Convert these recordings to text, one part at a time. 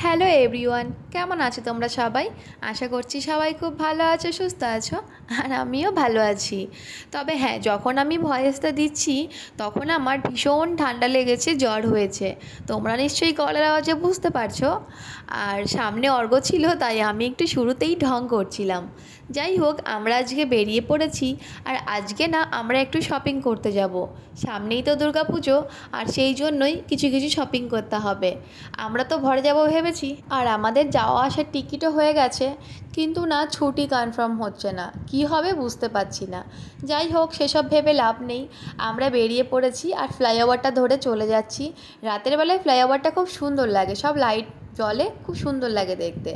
hello everyone কেমন আছো তোমরা সবাই আশা করছি সবাই খুব ভালো আছো সুস্থ আছো আর আমিও ভালো আছি তবে হ্যাঁ যখন আমি ভয়েসটা দিচ্ছি তখন আমার ভীষণ ঠান্ডা লেগেছে জ্বর হয়েছে তোমরা নিশ্চয়ই গলার আওয়াজে বুঝতে পারছো আর সামনে অর্গ ছিল তাই আমি একটু শুরুতেই ঢং করছিলাম যাই হোক আমরা আজকে বেরিয়ে পড়েছি আর আজকে না আমরা একটু শপিং করতে যাব সামনেই তো দুর্গাপুজো আর সেই জন্যই কিছু কিছু শপিং করতে হবে আমরা তো ভরে যাবো ভেবেছি আর আমাদের যাওয়া আসার টিকিটও হয়ে গেছে কিন্তু না ছুটি কনফার্ম হচ্ছে না কি হবে বুঝতে পারছি না যাই হোক সেসব ভেবে লাভ নেই আমরা বেরিয়ে পড়েছি আর ফ্লাইওভারটা ধরে চলে যাচ্ছি রাতের বেলায় ফ্লাইওভারটা খুব সুন্দর লাগে সব লাইট জলে খুব সুন্দর লাগে দেখতে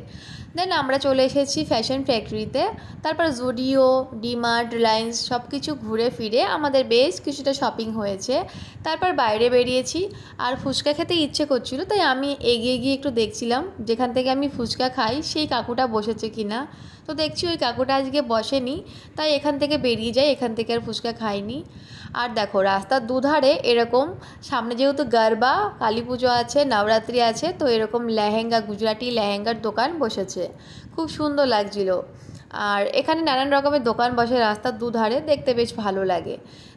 দেন আমরা চলে এসেছি ফ্যাশন ফ্যাক্টরিতে তারপর জুডিও ডিমার্ট রিলায়েন্স সব কিছু ঘুরে ফিরে আমাদের বেশ কিছুটা শপিং হয়েছে তারপর বাইরে বেরিয়েছি আর ফুচকা খেতে ইচ্ছে করছিল তাই আমি এগিয়ে গিয়ে একটু দেখছিলাম যেখান থেকে আমি ফুচকা খাই সেই কাকুটা বসেছে কি না তো দেখছি ওই কাকুটা আজকে বসেনি তাই এখান থেকে বেরিয়ে যাই এখান থেকে আর ফুচকা খাইনি আর দেখো রাস্তার দুধারে এরকম সামনে যেহেতু গরবা কালী পুজো আছে নবরাত্রি আছে তো এরকম লেহেঙ্গা গুজরাটি লেহেঙ্গার দোকান বসেছে খুব সুন্দর লাগছিল আর এখানে নানান রকমের দোকান বসে রাস্তার দুধারে দেখতে বেশ ভালো লাগে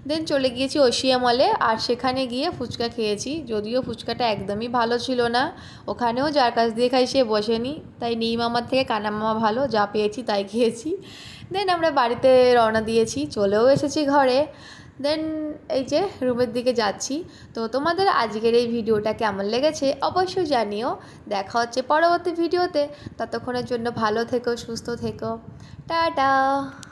দেন চলে গিয়েছি ওশিয়া মলে আর সেখানে গিয়ে ফুচকা খেয়েছি যদিও ফুচকাটা একদমই ভালো ছিল না ওখানেও যার কাছ দিয়ে খাই সে বসেনি তাই নেই মামার থেকে কানামামা ভালো যা পেয়েছি তাই খেয়েছি দেন আমরা বাড়িতে রওনা দিয়েছি চলেও এসেছি ঘরে দেন এই যে রুমের দিকে যাচ্ছি তো তোমাদের আজকের এই ভিডিওটা কেমন লেগেছে অবশ্যই জানিও দেখা হচ্ছে পরবর্তী ভিডিওতে ততক্ষণের জন্য ভালো থেকো সুস্থ থেকো টাটা